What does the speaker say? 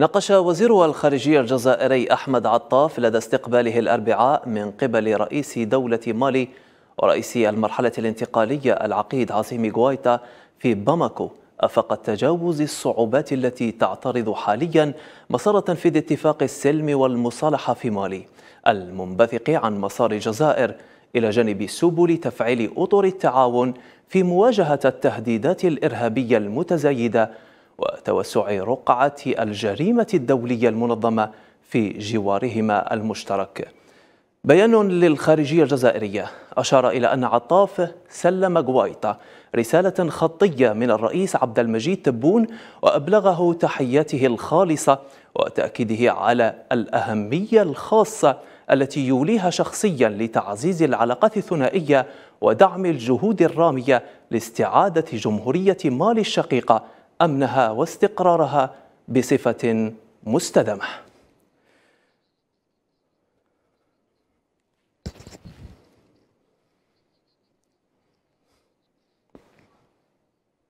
ناقش وزير الخارجية الجزائري أحمد عطاف لدى استقباله الأربعاء من قبل رئيس دولة مالي ورئيس المرحلة الانتقالية العقيد عظيم غوايتا في باماكو أفق التجاوز الصعوبات التي تعترض حاليا مسار تنفيذ اتفاق السلم والمصالحة في مالي المنبثق عن مسار الجزائر إلى جانب سبل تفعيل أطر التعاون في مواجهة التهديدات الإرهابية المتزايدة وتوسع رقعة الجريمة الدولية المنظمة في جوارهما المشترك بيان للخارجية الجزائرية أشار إلى أن عطاف سلم غوايطة رسالة خطية من الرئيس عبد المجيد تبون وأبلغه تحياته الخالصة وتأكيده على الأهمية الخاصة التي يوليها شخصيا لتعزيز العلاقات الثنائية ودعم الجهود الرامية لاستعادة جمهورية مالي الشقيقة امنها واستقرارها بصفه مستدامه